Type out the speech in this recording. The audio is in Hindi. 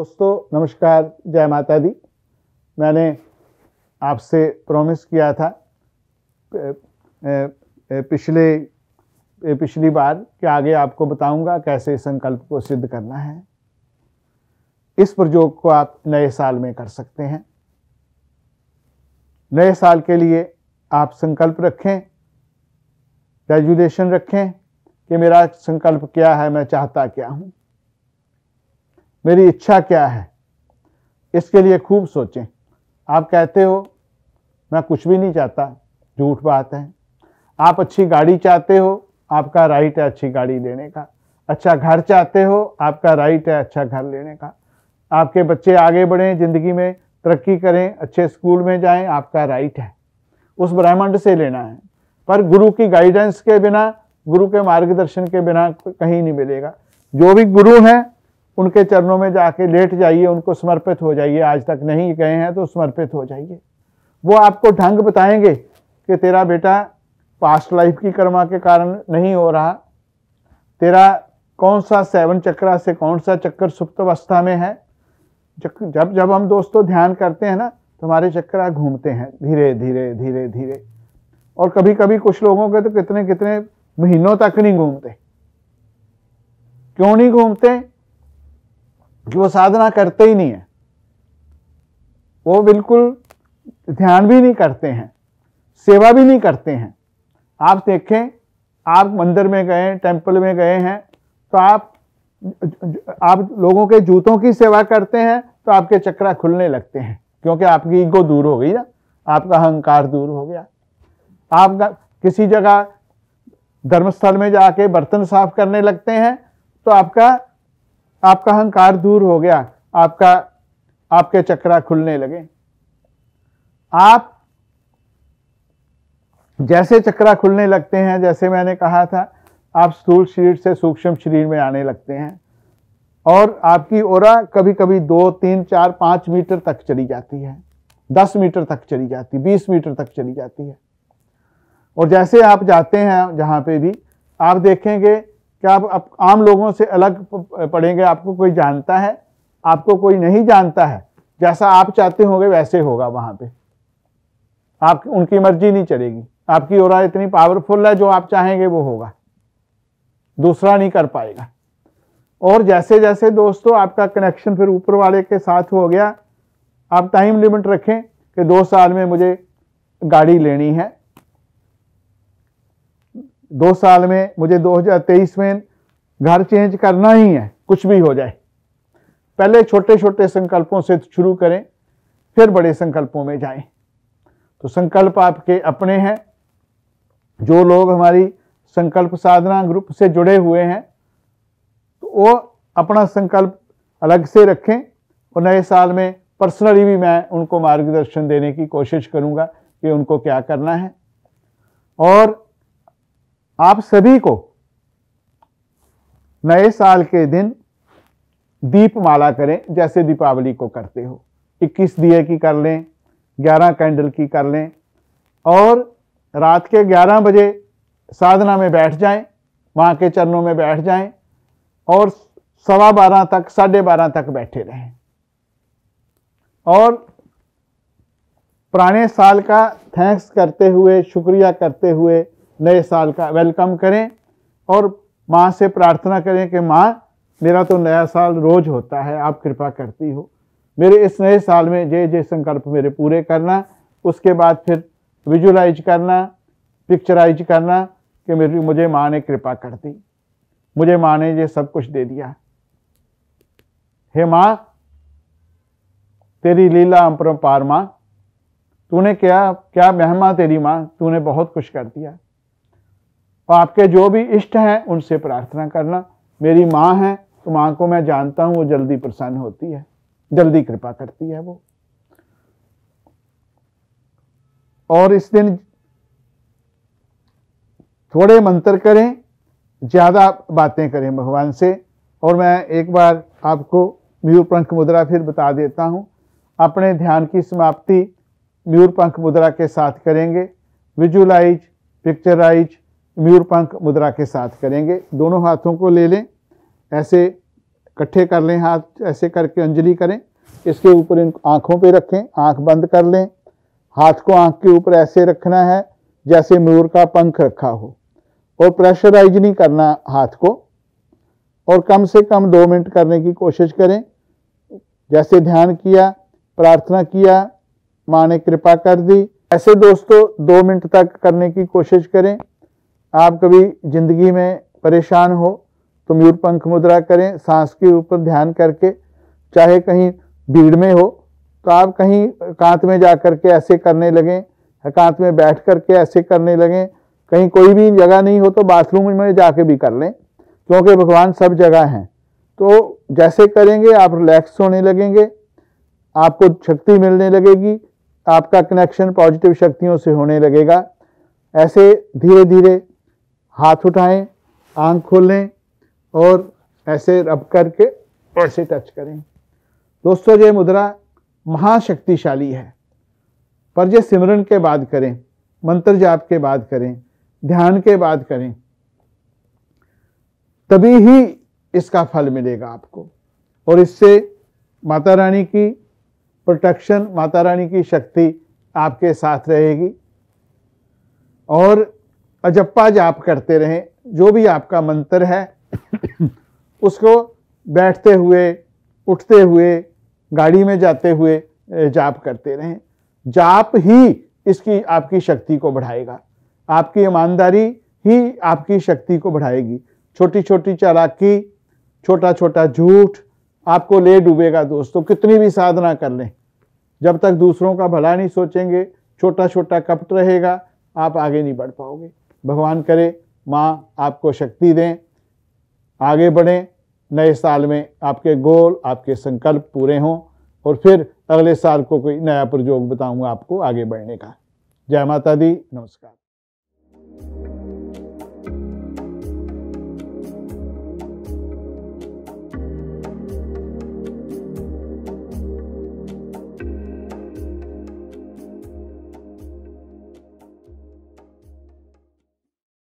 दोस्तों नमस्कार जय माता दी मैंने आपसे प्रॉमिस किया था पिछले पिछली बार कि आगे आपको बताऊंगा कैसे संकल्प को सिद्ध करना है इस प्रयोग को आप नए साल में कर सकते हैं नए साल के लिए आप संकल्प रखें रेजुलेशन रखें कि मेरा संकल्प क्या है मैं चाहता क्या हूँ मेरी इच्छा क्या है इसके लिए खूब सोचें आप कहते हो मैं कुछ भी नहीं चाहता झूठ बात है आप अच्छी गाड़ी चाहते हो आपका राइट है अच्छी गाड़ी लेने का अच्छा घर चाहते हो आपका राइट है अच्छा घर लेने का आपके बच्चे आगे बढ़ें ज़िंदगी में तरक्की करें अच्छे स्कूल में जाएं आपका राइट है उस ब्रह्मांड से लेना है पर गुरु की गाइडेंस के बिना गुरु के मार्गदर्शन के बिना कहीं नहीं मिलेगा जो भी गुरु हैं उनके चरणों में जाके लेट जाइए उनको समर्पित हो जाइए आज तक नहीं गए हैं तो समर्पित हो जाइए वो आपको ढंग बताएंगे कि तेरा बेटा पास्ट लाइफ की कर्मा के कारण नहीं हो रहा तेरा कौन सा सेवन चक्रा से कौन सा चक्कर सुप्त अवस्था में है जब जब हम दोस्तों ध्यान करते हैं ना तो हमारे चक्रा घूमते हैं धीरे धीरे धीरे धीरे और कभी कभी कुछ लोगों के तो कितने कितने महीनों तक नहीं घूमते क्यों नहीं घूमते कि वो साधना करते ही नहीं है वो बिल्कुल ध्यान भी नहीं करते हैं सेवा भी नहीं करते हैं आप देखें आप मंदिर में गए टेंपल में गए हैं तो आप आप लोगों के जूतों की सेवा करते हैं तो आपके चक्रा खुलने लगते हैं क्योंकि आपकी ईगो दूर हो गई ना आपका अहंकार दूर हो गया आप किसी जगह धर्मस्थल में जाके बर्तन साफ करने लगते हैं तो आपका आपका अहंकार दूर हो गया आपका आपके चक्रा खुलने लगे आप जैसे चक्रा खुलने लगते हैं जैसे मैंने कहा था आप स्थूल शरीर से सूक्ष्म शरीर में आने लगते हैं और आपकी ओरा कभी कभी दो तीन चार पाँच मीटर तक चली जाती है दस मीटर तक चली जाती बीस मीटर तक चली जाती है और जैसे आप जाते हैं जहाँ पे भी आप देखेंगे क्या आप, आम लोगों से अलग पढ़ेंगे आपको कोई जानता है आपको कोई नहीं जानता है जैसा आप चाहते होंगे वैसे होगा वहाँ पे आप उनकी मर्जी नहीं चलेगी आपकी और इतनी पावरफुल है जो आप चाहेंगे वो होगा दूसरा नहीं कर पाएगा और जैसे जैसे दोस्तों आपका कनेक्शन फिर ऊपर वाले के साथ हो गया आप टाइम लिमिट रखें कि दो साल में मुझे गाड़ी लेनी है दो साल में मुझे 2023 में घर चेंज करना ही है कुछ भी हो जाए पहले छोटे छोटे संकल्पों से शुरू करें फिर बड़े संकल्पों में जाएं तो संकल्प आपके अपने हैं जो लोग हमारी संकल्प साधना ग्रुप से जुड़े हुए हैं तो वो अपना संकल्प अलग से रखें और नए साल में पर्सनली भी मैं उनको मार्गदर्शन देने की कोशिश करूंगा कि उनको क्या करना है और आप सभी को नए साल के दिन दीप माला करें जैसे दीपावली को करते हो 21 दिए की कर लें 11 कैंडल की कर लें और रात के 11 बजे साधना में बैठ जाएं, माँ के चरणों में बैठ जाएं और सवा बारह तक साढ़े बारह तक बैठे रहें और पुराने साल का थैंक्स करते हुए शुक्रिया करते हुए नए साल का वेलकम करें और माँ से प्रार्थना करें कि माँ मेरा तो नया साल रोज होता है आप कृपा करती हो मेरे इस नए साल में जय जय संकल्प मेरे पूरे करना उसके बाद फिर विजुलाइज करना पिक्चराइज करना कि मेरी मुझे माँ ने कृपा कर दी मुझे माँ ने ये सब कुछ दे दिया हे माँ तेरी लीला अम्परम पार माँ तूने क्या क्या महमा तेरी माँ तूने बहुत कुछ कर दिया और आपके जो भी इष्ट हैं उनसे प्रार्थना करना मेरी माँ है तो माँ को मैं जानता हूँ वो जल्दी प्रसन्न होती है जल्दी कृपा करती है वो और इस दिन थोड़े मंत्र करें ज़्यादा बातें करें भगवान से और मैं एक बार आपको मयूर पंख मुद्रा फिर बता देता हूँ अपने ध्यान की समाप्ति मयूर पंख मुद्रा के साथ करेंगे विजुलाइज पिक्चराइज मयूर पंख मुद्रा के साथ करेंगे दोनों हाथों को ले लें ऐसे इकट्ठे कर लें हाथ ऐसे करके अंजलि करें इसके ऊपर इन आँखों पर रखें आँख बंद कर लें हाथ को आँख के ऊपर ऐसे रखना है जैसे मयूर का पंख रखा हो और प्रेशराइज नहीं करना हाथ को और कम से कम दो मिनट करने की कोशिश करें जैसे ध्यान किया प्रार्थना किया माँ ने कृपा कर दी ऐसे दोस्तों दो मिनट तक करने की कोशिश करें आप कभी जिंदगी में परेशान हो तो मयूर पंख मुद्रा करें सांस के ऊपर ध्यान करके चाहे कहीं भीड़ में हो तो आप कहीं एकांत में जा कर के ऐसे करने लगें एकांत में बैठ कर के ऐसे करने लगें कहीं कोई भी जगह नहीं हो तो बाथरूम में जाके भी कर लें क्योंकि भगवान सब जगह हैं तो जैसे करेंगे आप रिलैक्स होने लगेंगे आपको शक्ति मिलने लगेगी आपका कनेक्शन पॉजिटिव शक्तियों से होने लगेगा ऐसे धीरे धीरे हाथ उठाएं आंख खोलें और ऐसे रब करके ऐसे टच करें दोस्तों ये मुद्रा महाशक्तिशाली है पर ये सिमरन के बाद करें मंत्र जाप के बाद करें ध्यान के बाद करें तभी ही इसका फल मिलेगा आपको और इससे माता रानी की प्रोटेक्शन माता रानी की शक्ति आपके साथ रहेगी और अजप्पा जाप करते रहें जो भी आपका मंत्र है उसको बैठते हुए उठते हुए गाड़ी में जाते हुए जाप करते रहें जाप ही इसकी आपकी शक्ति को बढ़ाएगा आपकी ईमानदारी ही आपकी शक्ति को बढ़ाएगी छोटी छोटी चालाकी छोटा छोटा झूठ आपको ले डूबेगा दोस्तों तो कितनी भी साधना कर लें जब तक दूसरों का भला नहीं सोचेंगे छोटा छोटा कपट रहेगा आप आगे नहीं बढ़ पाओगे भगवान करे माँ आपको शक्ति दें आगे बढ़ें नए साल में आपके गोल आपके संकल्प पूरे हों और फिर अगले साल को कोई नया प्रयोग बताऊंगा आपको आगे बढ़ने का जय माता दी नमस्कार